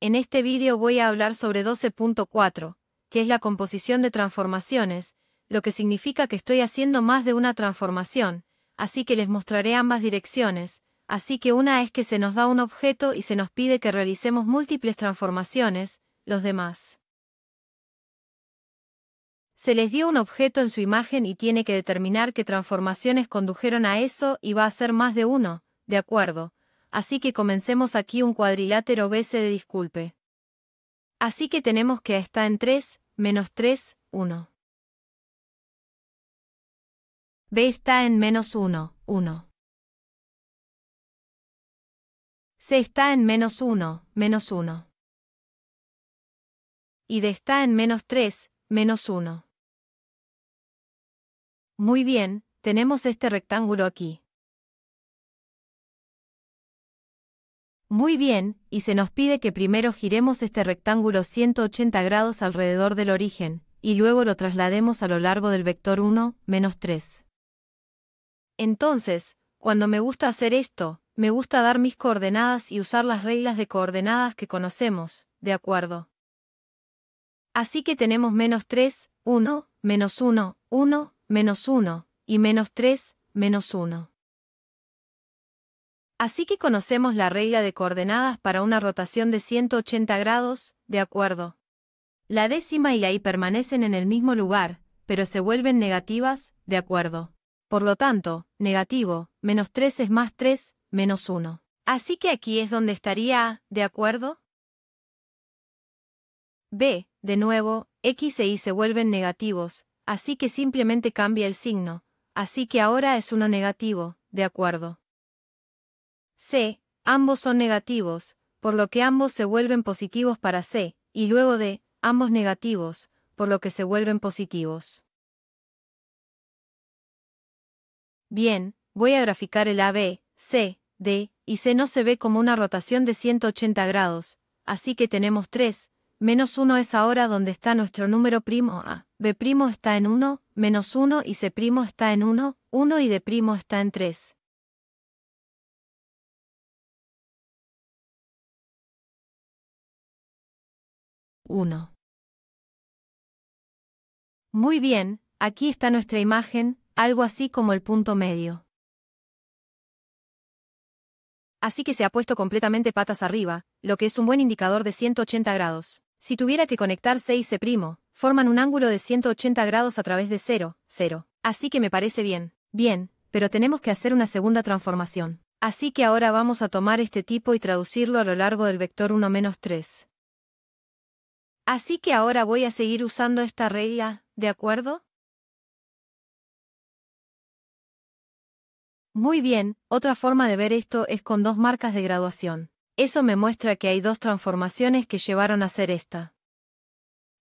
En este vídeo voy a hablar sobre 12.4, que es la composición de transformaciones, lo que significa que estoy haciendo más de una transformación, así que les mostraré ambas direcciones, así que una es que se nos da un objeto y se nos pide que realicemos múltiples transformaciones, los demás. Se les dio un objeto en su imagen y tiene que determinar qué transformaciones condujeron a eso y va a ser más de uno, de acuerdo, así que comencemos aquí un cuadrilátero BC de disculpe. Así que tenemos que a está en 3, menos 3, 1. B está en menos 1, 1. C está en menos 1, menos 1. Y D está en menos 3, menos 1. Muy bien, tenemos este rectángulo aquí. Muy bien, y se nos pide que primero giremos este rectángulo 180 grados alrededor del origen, y luego lo traslademos a lo largo del vector 1, menos 3. Entonces, cuando me gusta hacer esto, me gusta dar mis coordenadas y usar las reglas de coordenadas que conocemos, ¿de acuerdo? Así que tenemos menos 3, 1, menos 1, 1, menos 1, y menos 3, menos 1. Así que conocemos la regla de coordenadas para una rotación de 180 grados, de acuerdo. La décima y la y permanecen en el mismo lugar, pero se vuelven negativas, de acuerdo. Por lo tanto, negativo, menos 3 es más 3, menos 1. Así que aquí es donde estaría ¿de acuerdo? B, de nuevo, X e Y se vuelven negativos, así que simplemente cambia el signo, así que ahora es uno negativo, ¿de acuerdo? C, ambos son negativos, por lo que ambos se vuelven positivos para C, y luego D, ambos negativos, por lo que se vuelven positivos. Bien, voy a graficar el AB, C, D, y C no se ve como una rotación de 180 grados, así que tenemos 3, menos 1 es ahora donde está nuestro número primo A, B' está en 1, menos 1 y C' está en 1, 1 y D' está en 3. 1. Muy bien, aquí está nuestra imagen, algo así como el punto medio. Así que se ha puesto completamente patas arriba, lo que es un buen indicador de 180 grados. Si tuviera que conectar C y C', forman un ángulo de 180 grados a través de 0, 0. Así que me parece bien, bien, pero tenemos que hacer una segunda transformación. Así que ahora vamos a tomar este tipo y traducirlo a lo largo del vector 1 menos 3. Así que ahora voy a seguir usando esta regla, ¿de acuerdo? Muy bien, otra forma de ver esto es con dos marcas de graduación. Eso me muestra que hay dos transformaciones que llevaron a hacer esta.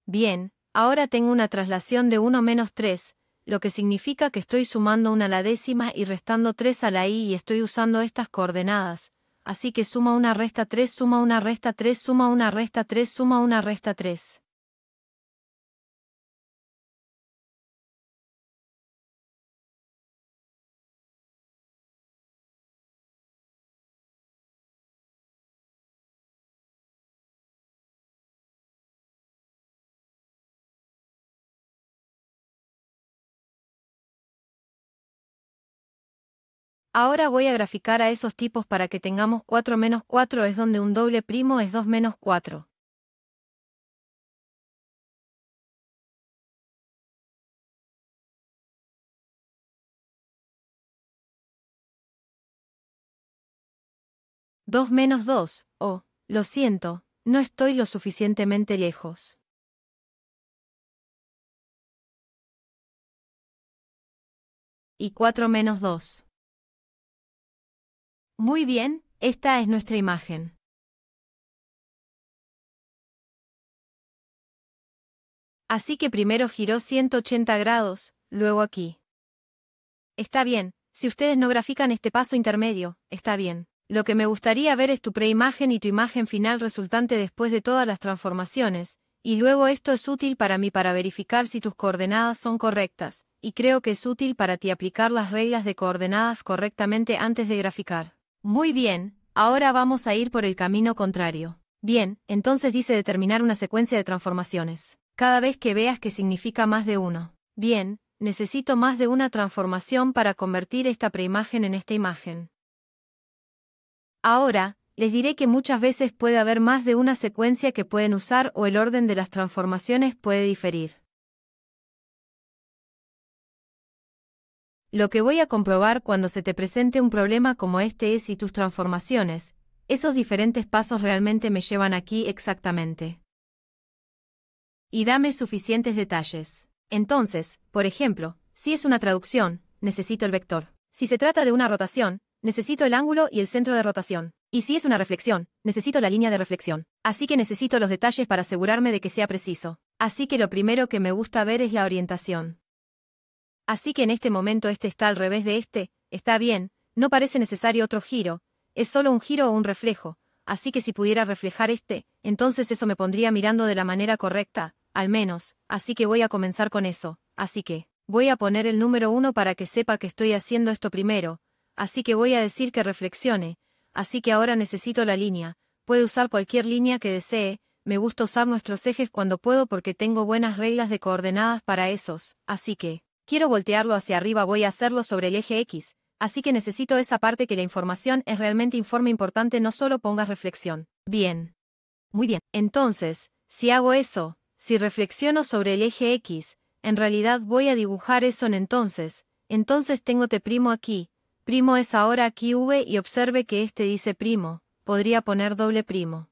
Bien, ahora tengo una traslación de 1 menos 3, lo que significa que estoy sumando una a la décima y restando 3 a la i y estoy usando estas coordenadas, así que suma una resta 3 suma una resta 3 suma una resta 3 suma una resta 3. Ahora voy a graficar a esos tipos para que tengamos 4 menos 4 es donde un doble primo es 2 menos 4. 2 menos 2, oh, lo siento, no estoy lo suficientemente lejos. Y 4 menos 2. Muy bien, esta es nuestra imagen. Así que primero giró 180 grados, luego aquí. Está bien, si ustedes no grafican este paso intermedio, está bien. Lo que me gustaría ver es tu preimagen y tu imagen final resultante después de todas las transformaciones, y luego esto es útil para mí para verificar si tus coordenadas son correctas, y creo que es útil para ti aplicar las reglas de coordenadas correctamente antes de graficar. Muy bien, ahora vamos a ir por el camino contrario. Bien, entonces dice determinar una secuencia de transformaciones. Cada vez que veas que significa más de uno. Bien, necesito más de una transformación para convertir esta preimagen en esta imagen. Ahora, les diré que muchas veces puede haber más de una secuencia que pueden usar o el orden de las transformaciones puede diferir. Lo que voy a comprobar cuando se te presente un problema como este es y tus transformaciones, esos diferentes pasos realmente me llevan aquí exactamente. Y dame suficientes detalles. Entonces, por ejemplo, si es una traducción, necesito el vector. Si se trata de una rotación, necesito el ángulo y el centro de rotación. Y si es una reflexión, necesito la línea de reflexión. Así que necesito los detalles para asegurarme de que sea preciso. Así que lo primero que me gusta ver es la orientación. Así que en este momento este está al revés de este, está bien, no parece necesario otro giro, es solo un giro o un reflejo, así que si pudiera reflejar este, entonces eso me pondría mirando de la manera correcta, al menos, así que voy a comenzar con eso, así que, voy a poner el número 1 para que sepa que estoy haciendo esto primero, así que voy a decir que reflexione, así que ahora necesito la línea, puede usar cualquier línea que desee, me gusta usar nuestros ejes cuando puedo porque tengo buenas reglas de coordenadas para esos, así que, quiero voltearlo hacia arriba voy a hacerlo sobre el eje X, así que necesito esa parte que la información es realmente informe importante no solo pongas reflexión. Bien. Muy bien. Entonces, si hago eso, si reflexiono sobre el eje X, en realidad voy a dibujar eso en entonces, entonces tengo primo aquí, primo es ahora aquí V y observe que este dice primo, podría poner doble primo.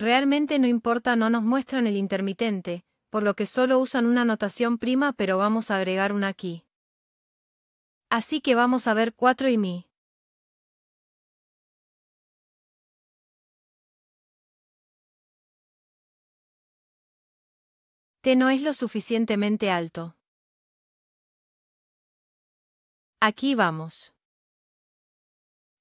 Realmente no importa, no nos muestran el intermitente, por lo que solo usan una notación prima pero vamos a agregar una aquí. Así que vamos a ver 4 y mi. T no es lo suficientemente alto. Aquí vamos.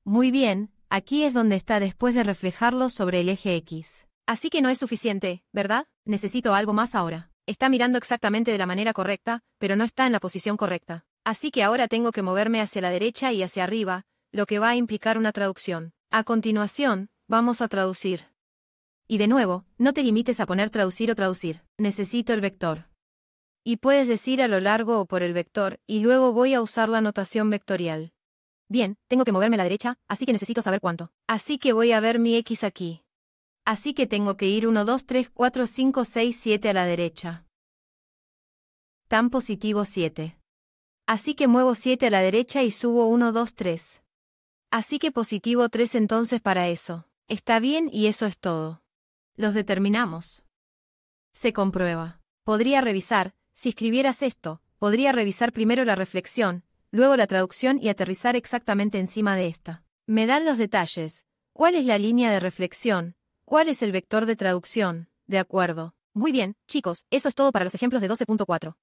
Muy bien, aquí es donde está después de reflejarlo sobre el eje X. Así que no es suficiente, ¿verdad? Necesito algo más ahora. Está mirando exactamente de la manera correcta, pero no está en la posición correcta. Así que ahora tengo que moverme hacia la derecha y hacia arriba, lo que va a implicar una traducción. A continuación, vamos a traducir. Y de nuevo, no te limites a poner traducir o traducir. Necesito el vector. Y puedes decir a lo largo o por el vector, y luego voy a usar la notación vectorial. Bien, tengo que moverme a la derecha, así que necesito saber cuánto. Así que voy a ver mi X aquí así que tengo que ir 1, 2, 3, 4, 5, 6, 7 a la derecha. Tan positivo 7. Así que muevo 7 a la derecha y subo 1, 2, 3. Así que positivo 3 entonces para eso. Está bien y eso es todo. Los determinamos. Se comprueba. Podría revisar, si escribieras esto, podría revisar primero la reflexión, luego la traducción y aterrizar exactamente encima de esta. Me dan los detalles. ¿Cuál es la línea de reflexión? ¿Cuál es el vector de traducción? De acuerdo. Muy bien, chicos, eso es todo para los ejemplos de 12.4.